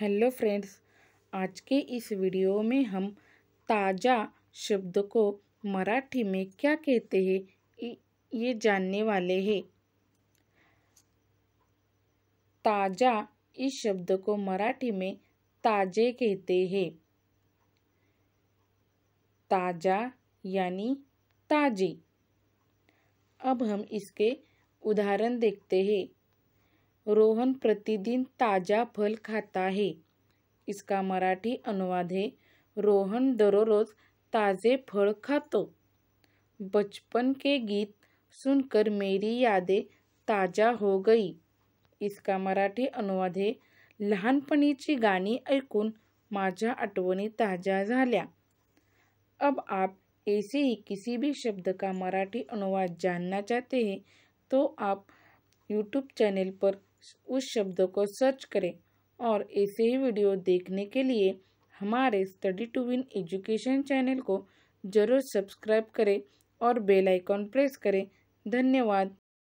hello friends आज के इस वीडियो में हम ताज़ा शब्द को मराठी में क्या कहते हैं ये जानने वाले हैं ताज़ा इस शब्द को मराठी में ताजे कहते हैं ताज़ा यानी ताजे अब हम इसके उदाहरण देखते हैं रोहन प्रतिदिन ताजा फल खाता है इसका मराठी अनुवाद है रोहन दररोज ताजे फल खातो बचपन के गीत सुनकर मेरी यादें ताजा हो गई इसका मराठी अनुवाद हे लहानपणीची गाणी ऐकून माझ्या आठवणी ताज्या झाल्या अब आप ऐसे ही किसी भी शब्द का मराठी अनुवाद जानना चाहते हैं तो आप यूट्यूब चैनल पर उस शब्द को सर्च करें और ऐसे ही वीडियो देखने के लिए हमारे study to win education channel को ज़रूर सब्सक्राइब करें और बेल आइकॉन प्रेस करें धन्यवाद